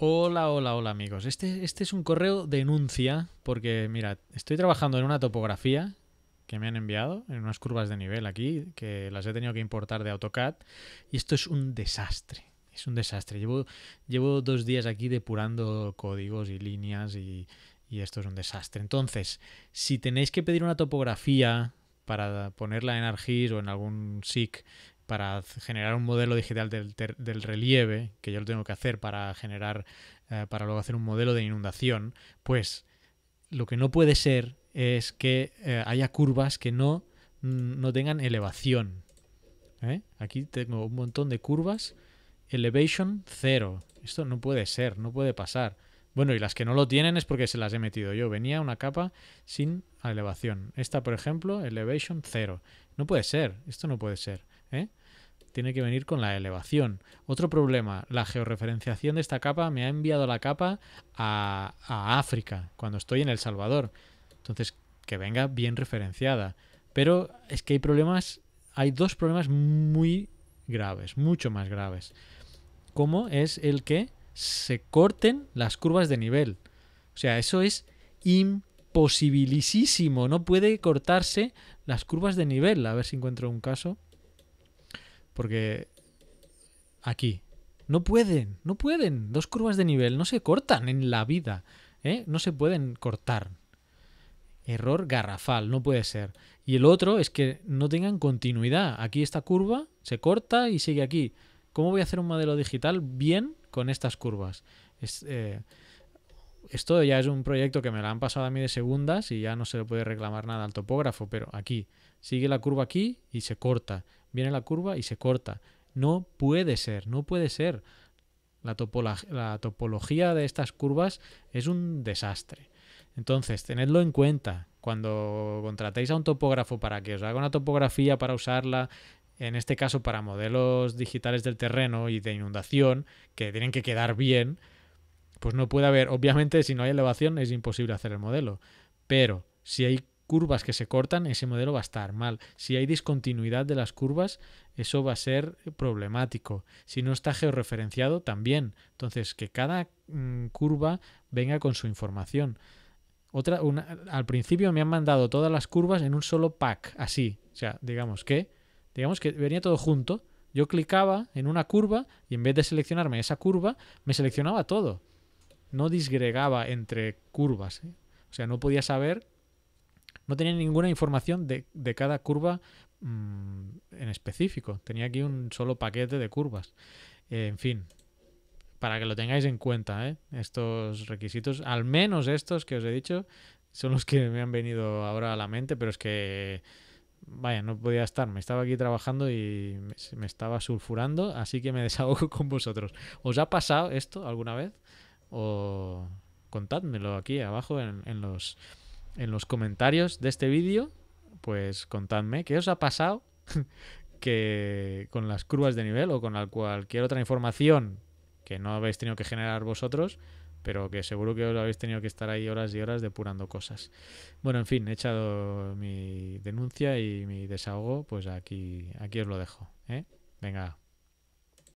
Hola, hola, hola amigos. Este, este es un correo denuncia porque, mira, estoy trabajando en una topografía que me han enviado, en unas curvas de nivel aquí, que las he tenido que importar de AutoCAD, y esto es un desastre. Es un desastre. Llevo, dos días aquí depurando códigos y líneas y, esto es un desastre. Entonces, si tenéis que pedir una topografía para ponerla en Argis o en algún SIC para generar un modelo digital del, relieve, que yo lo tengo que hacer para generar, eh, para luego hacer un modelo de inundación, pues lo que no puede ser es que eh, haya curvas que no, mm, tengan elevación. ¿eh? Aquí tengo un montón de curvas. Elevation 0. Esto no puede ser, no puede pasar. Bueno, y las que no lo tienen es porque se las he metido yo. Venía una capa sin elevación. Esta, por ejemplo, elevation 0. No puede ser, esto no puede ser. ¿eh? Tiene que venir con la elevación. Otro problema, la georreferenciación de esta capa me ha enviado la capa a, África, cuando estoy en El Salvador. Entonces, que venga bien referenciada. Pero es que hay problemas, hay dos problemas muy graves, mucho más graves. ¿Cómo? es el que se corten las curvas de nivel. O sea, eso es imposibilísimo. No puede cortarse las curvas de nivel. A ver si encuentro un caso. Porque aquí. No pueden, no pueden. Dos curvas de nivel no se cortan en la vida. ¿eh? No se pueden cortar. Error garrafal, no puede ser. Y el otro es que no tengan continuidad. Aquí esta curva se corta y sigue aquí. ¿Cómo voy a hacer un modelo digital bien con estas curvas? Es, eh, esto ya es un proyecto que me lo han pasado a mí de segundas y ya no se le puede reclamar nada al topógrafo, pero aquí, sigue la curva aquí y se corta, viene la curva y se corta. No puede ser, no puede ser. La, la topología de estas curvas es un desastre. Entonces, tenedlo en cuenta. Cuando contratéis a un topógrafo para que os haga una topografía para usarla en este caso para modelos digitales del terreno y de inundación, que tienen que quedar bien, pues no puede haber, obviamente si no hay elevación es imposible hacer el modelo, pero si hay curvas que se cortan, ese modelo va a estar mal. Si hay discontinuidad de las curvas, eso va a ser problemático. Si no está georreferenciado, también. Entonces, que cada mm, curva venga con su información. Otra, al principio me han mandado todas las curvas en un solo pack, así. O sea, digamos que, digamos que venía todo junto. Yo clicaba en una curva y en vez de seleccionarme esa curva, me seleccionaba todo no disgregaba entre curvas. ¿eh? O sea, no podía saber, no tenía ninguna información de, de cada curva mm, en específico. Tenía aquí un solo paquete de curvas. en fin, para que lo tengáis en cuenta, ¿eh? estos requisitos, al menos estos que os he dicho, son los que me han venido ahora a la mente, pero es que, vaya, no podía estar, me estaba aquí trabajando y me, me estaba sulfurando, así que me desahogo con vosotros. ¿Os ha pasado esto alguna vez? o contádmelo aquí abajo en, los, en los comentarios de este vídeo. Pues contadme qué os ha pasado que con las curvas de nivel o con cualquier otra información que no habéis tenido que generar vosotros, pero que seguro que os habéis tenido que estar ahí horas y horas depurando cosas. Bueno, en fin, he echado mi denuncia y mi desahogo, pues aquí, aquí os lo dejo. ¿eh? Venga,